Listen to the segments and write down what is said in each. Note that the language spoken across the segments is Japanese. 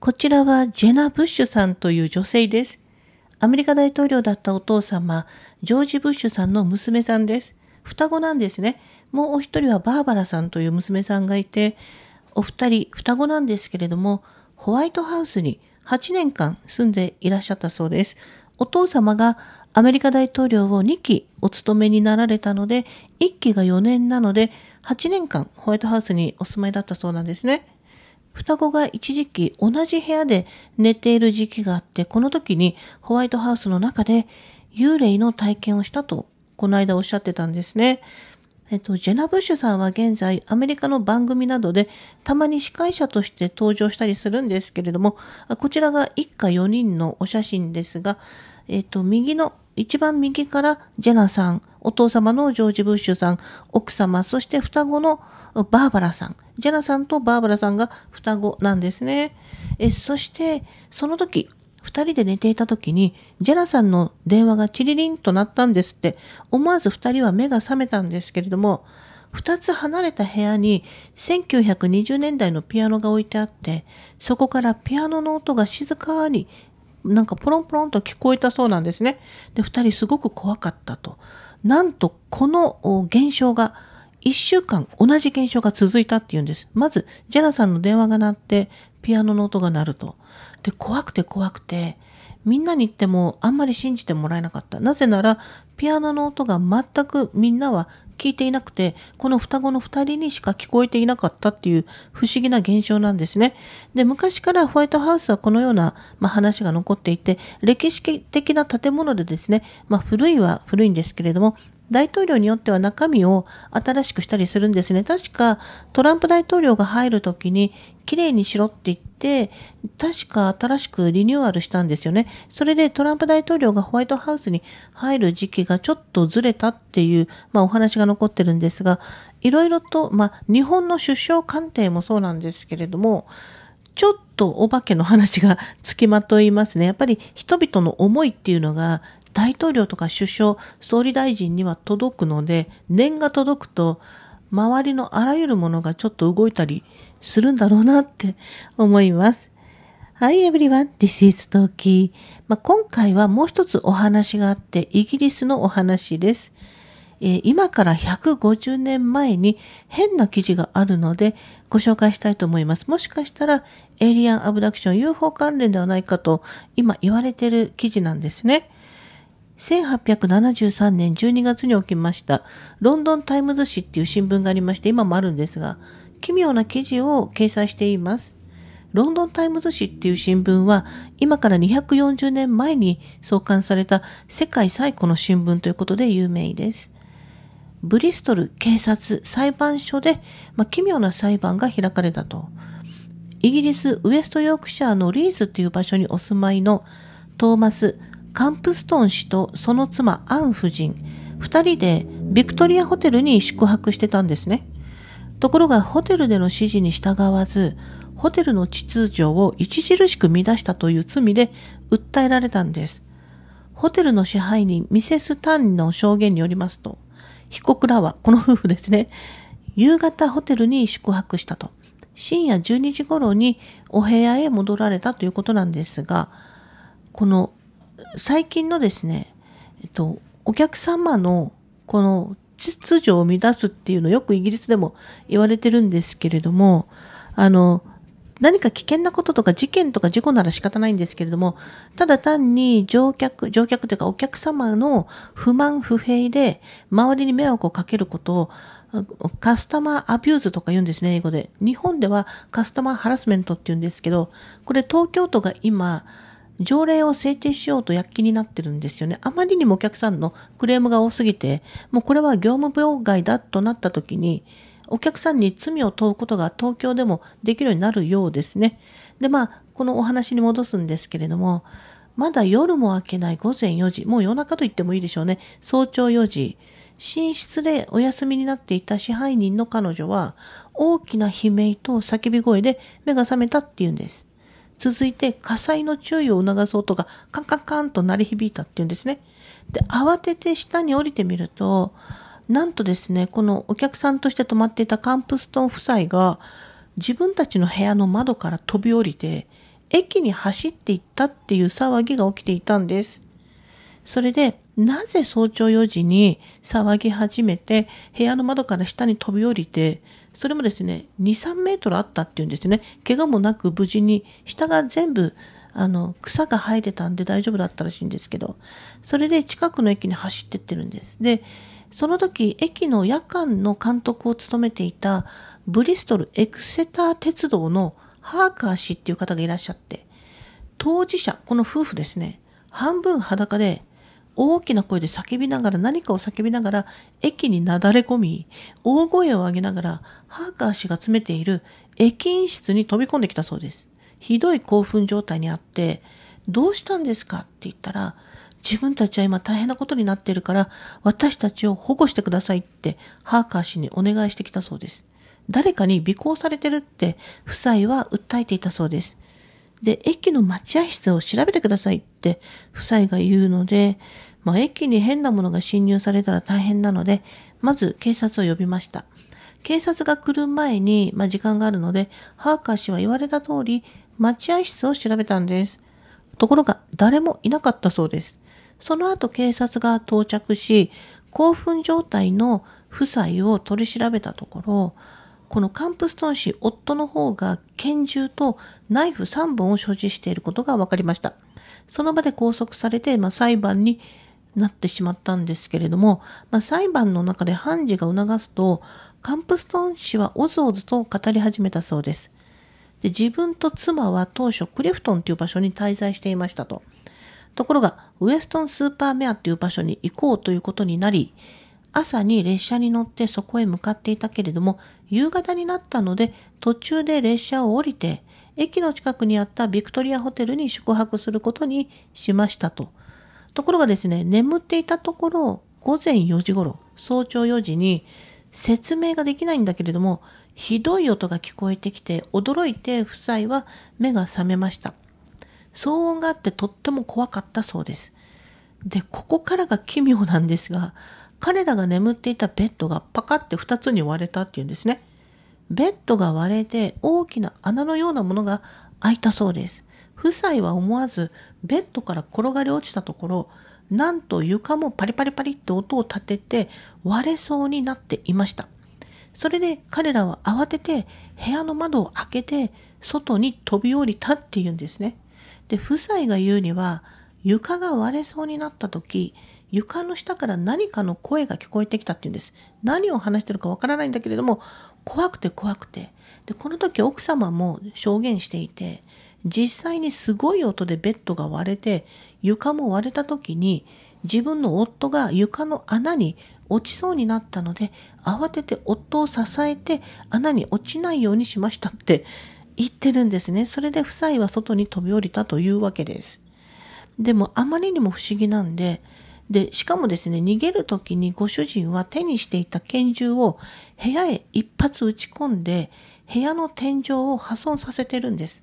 こちらはジェナ・ブッシュさんという女性です。アメリカ大統領だったお父様、ジョージ・ブッシュさんの娘さんです。双子なんですね。もうお一人はバーバラさんという娘さんがいて、お二人双子なんですけれども、ホワイトハウスに8年間住んでいらっしゃったそうです。お父様がアメリカ大統領を2期お務めになられたので、1期が4年なので、8年間ホワイトハウスにお住まいだったそうなんですね。双子が一時期同じ部屋で寝ている時期があって、この時にホワイトハウスの中で幽霊の体験をしたと、この間おっしゃってたんですね。えっと、ジェナ・ブッシュさんは現在アメリカの番組などでたまに司会者として登場したりするんですけれども、こちらが一家4人のお写真ですが、えっと、右の一番右からジェナさん、お父様のジョージ・ブッシュさん、奥様、そして双子のバーバラさん。ジェナさんとバーバラさんが双子なんですね。えそして、その時、二人で寝ていた時に、ジェナさんの電話がチリリンとなったんですって、思わず二人は目が覚めたんですけれども、二つ離れた部屋に1920年代のピアノが置いてあって、そこからピアノの音が静かになんかポロンポロンと聞こえたそうなんですね。で、二人すごく怖かったと。なんと、この現象が、一週間同じ現象が続いたっていうんです。まず、ジェナさんの電話が鳴って、ピアノの音が鳴ると。で、怖くて怖くて、みんなに言ってもあんまり信じてもらえなかった。なぜなら、ピアノの音が全くみんなは聞いていなくて、この双子の二人にしか聞こえていなかったっていう不思議な現象なんですね。で、昔からホワイトハウスはこのような、まあ、話が残っていて、歴史的な建物でですね、まあ、古いは古いんですけれども、大統領によっては中身を新しくしたりするんですね。確かトランプ大統領が入るときに、綺麗にしろって言ってて、確か新しくリニューアルしたんですよね。それでトランプ大統領がホワイトハウスに入る時期がちょっとずれたっていう、まあ、お話が残ってるんですが、いろいろと、まあ、日本の首相官邸もそうなんですけれども、ちょっとお化けの話がつきまといますね。やっぱり人々の思いっていうのが大統領とか首相、総理大臣には届くので、念が届くと、周りのあらゆるものがちょっと動いたりするんだろうなって思います。はい、everyone. This is Toki. まあ、今回はもう一つお話があって、イギリスのお話です。えー、今から150年前に変な記事があるのでご紹介したいと思います。もしかしたらエイリアンアブダクション UFO 関連ではないかと今言われている記事なんですね。1873年12月に起きました、ロンドンタイムズ紙っていう新聞がありまして、今もあるんですが、奇妙な記事を掲載しています。ロンドンタイムズ紙っていう新聞は、今から240年前に創刊された世界最古の新聞ということで有名です。ブリストル警察裁判所で、まあ、奇妙な裁判が開かれたと。イギリス・ウエストヨークシャーのリーズという場所にお住まいのトーマス・カンプストン氏とその妻アン夫人2人でビクトリアホテルに宿泊してたんですねところがホテルでの指示に従わずホテルの秩序を著しく乱したという罪で訴えられたんですホテルの支配人ミセス・タンの証言によりますと被告らはこの夫婦ですね夕方ホテルに宿泊したと深夜12時頃にお部屋へ戻られたということなんですがこの最近のですね、えっと、お客様のこの秩序を乱すっていうのよくイギリスでも言われてるんですけれども、あの、何か危険なこととか事件とか事故なら仕方ないんですけれども、ただ単に乗客、乗客というかお客様の不満不平で周りに迷惑をかけることをカスタマーアビューズとか言うんですね、英語で。日本ではカスタマーハラスメントって言うんですけど、これ東京都が今、条例を制定しようと躍起になってるんですよね。あまりにもお客さんのクレームが多すぎて、もうこれは業務妨害だとなった時に、お客さんに罪を問うことが東京でもできるようになるようですね。で、まあ、このお話に戻すんですけれども、まだ夜も明けない午前4時、もう夜中と言ってもいいでしょうね。早朝4時、寝室でお休みになっていた支配人の彼女は、大きな悲鳴と叫び声で目が覚めたっていうんです。続いて火災の注意を促す音がカンカンカンと鳴り響いたっていうんですね。で、慌てて下に降りてみると、なんとですね、このお客さんとして泊まっていたカンプストン夫妻が自分たちの部屋の窓から飛び降りて、駅に走っていったっていう騒ぎが起きていたんです。それで、なぜ早朝4時に騒ぎ始めて、部屋の窓から下に飛び降りて、それもですね、2、3メートルあったっていうんですね。怪我もなく無事に、下が全部、あの、草が生えてたんで大丈夫だったらしいんですけど、それで近くの駅に走ってってるんです。で、その時、駅の夜間の監督を務めていた、ブリストルエクセター鉄道のハーカー氏っていう方がいらっしゃって、当事者、この夫婦ですね、半分裸で、大きな声で叫びながら、何かを叫びながら、駅になだれ込み、大声を上げながら、ハーカー氏が詰めている駅員室に飛び込んできたそうです。ひどい興奮状態にあって、どうしたんですかって言ったら、自分たちは今大変なことになっているから、私たちを保護してくださいって、ハーカー氏にお願いしてきたそうです。誰かに尾行されてるって、夫妻は訴えていたそうです。で、駅の待合室を調べてくださいって、夫妻が言うので、まあ、駅に変なものが侵入されたら大変なので、まず警察を呼びました。警察が来る前に、まあ、時間があるので、ハーカー氏は言われた通り、待合室を調べたんです。ところが、誰もいなかったそうです。その後警察が到着し、興奮状態の夫妻を取り調べたところ、このカンプストン氏、夫の方が拳銃とナイフ3本を所持していることが分かりました。その場で拘束されて、まあ、裁判になってしまったんですけれども、まあ、裁判の中で判事が促すと、カンプストン氏はおずおずと語り始めたそうです。で自分と妻は当初クレフトンという場所に滞在していましたと。ところが、ウエストンスーパーメアという場所に行こうということになり、朝に列車に乗ってそこへ向かっていたけれども、夕方になったので、途中で列車を降りて、駅の近くにあったビクトリアホテルに宿泊することにしましたと。ところがですね、眠っていたところ、午前4時頃、早朝4時に、説明ができないんだけれども、ひどい音が聞こえてきて、驚いて夫妻は目が覚めました。騒音があってとっても怖かったそうです。で、ここからが奇妙なんですが、彼らが眠っていたベッドがパカって2つに割れたっていうんですね。ベッドが割れて大きな穴のようなものが開いたそうです。夫妻は思わずベッドから転がり落ちたところ、なんと床もパリパリパリって音を立てて割れそうになっていました。それで彼らは慌てて部屋の窓を開けて外に飛び降りたっていうんですね。で、夫妻が言うには床が割れそうになった時、床の下から何かの声が聞こえてきたっていうんです。何を話してるかわからないんだけれども、怖くて怖くて。で、この時奥様も証言していて、実際にすごい音でベッドが割れて床も割れた時に自分の夫が床の穴に落ちそうになったので慌てて夫を支えて穴に落ちないようにしましたって言ってるんですね。それで夫妻は外に飛び降りたというわけです。でもあまりにも不思議なんで、で、しかもですね、逃げる時にご主人は手にしていた拳銃を部屋へ一発撃ち込んで、部屋の天井を破損させてるんです。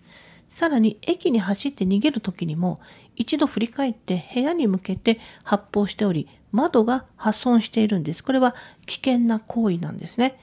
さらに駅に走って逃げる時にも一度振り返って部屋に向けて発砲しており窓が破損しているんです。これは危険な行為なんですね。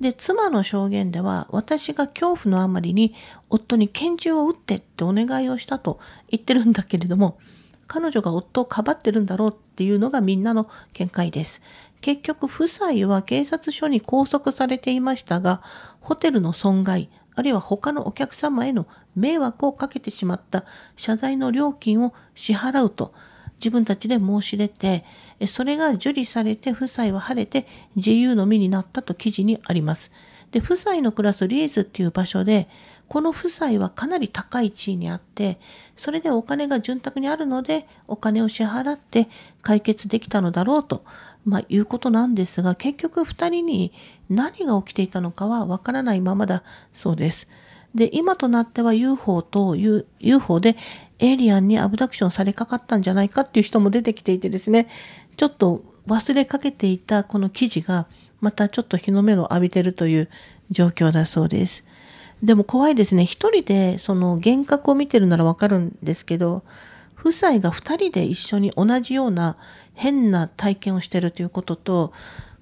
で、妻の証言では私が恐怖のあまりに夫に拳銃を撃ってってお願いをしたと言ってるんだけれども彼女が夫をかばってるんだろうっていうのがみんなの見解です。結局夫妻は警察署に拘束されていましたがホテルの損害あるいは他のお客様への迷惑をかけてしまった謝罪の料金を支払うと自分たちで申し出て、それが受理されて夫妻は晴れて自由の身になったと記事にあります。で、夫妻の暮らすリーズっていう場所で、この夫妻はかなり高い地位にあって、それでお金が潤沢にあるので、お金を支払って解決できたのだろうと、まあ、いうことなんですが、結局2人に何が起きていたのかはわからないままだそうです。で、今となっては UFO と U、f o でエイリアンにアブダクションされかかったんじゃないかっていう人も出てきていてですね、ちょっと忘れかけていたこの記事が、またちょっと日の目を浴びてるという状況だそうです。でも怖いですね。一人でその幻覚を見てるならわかるんですけど、夫妻が二人で一緒に同じような変な体験をしてるということと、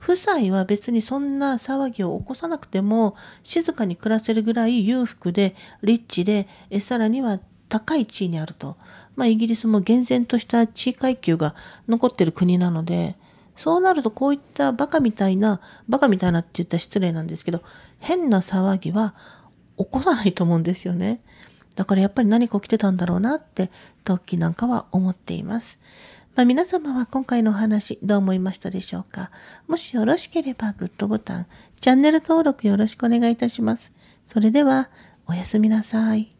夫妻は別にそんな騒ぎを起こさなくても静かに暮らせるぐらい裕福でリッチで、さらには高い地位にあると。まあ、イギリスも厳然とした地位階級が残ってる国なので、そうなるとこういったバカみたいな、バカみたいなって言ったら失礼なんですけど、変な騒ぎは起こさないと思うんですよね。だからやっぱり何か起きてたんだろうなって、トッキーなんかは思っています。まあ、皆様は今回のお話どう思いましたでしょうかもしよろしければグッドボタン、チャンネル登録よろしくお願いいたします。それでは、おやすみなさい。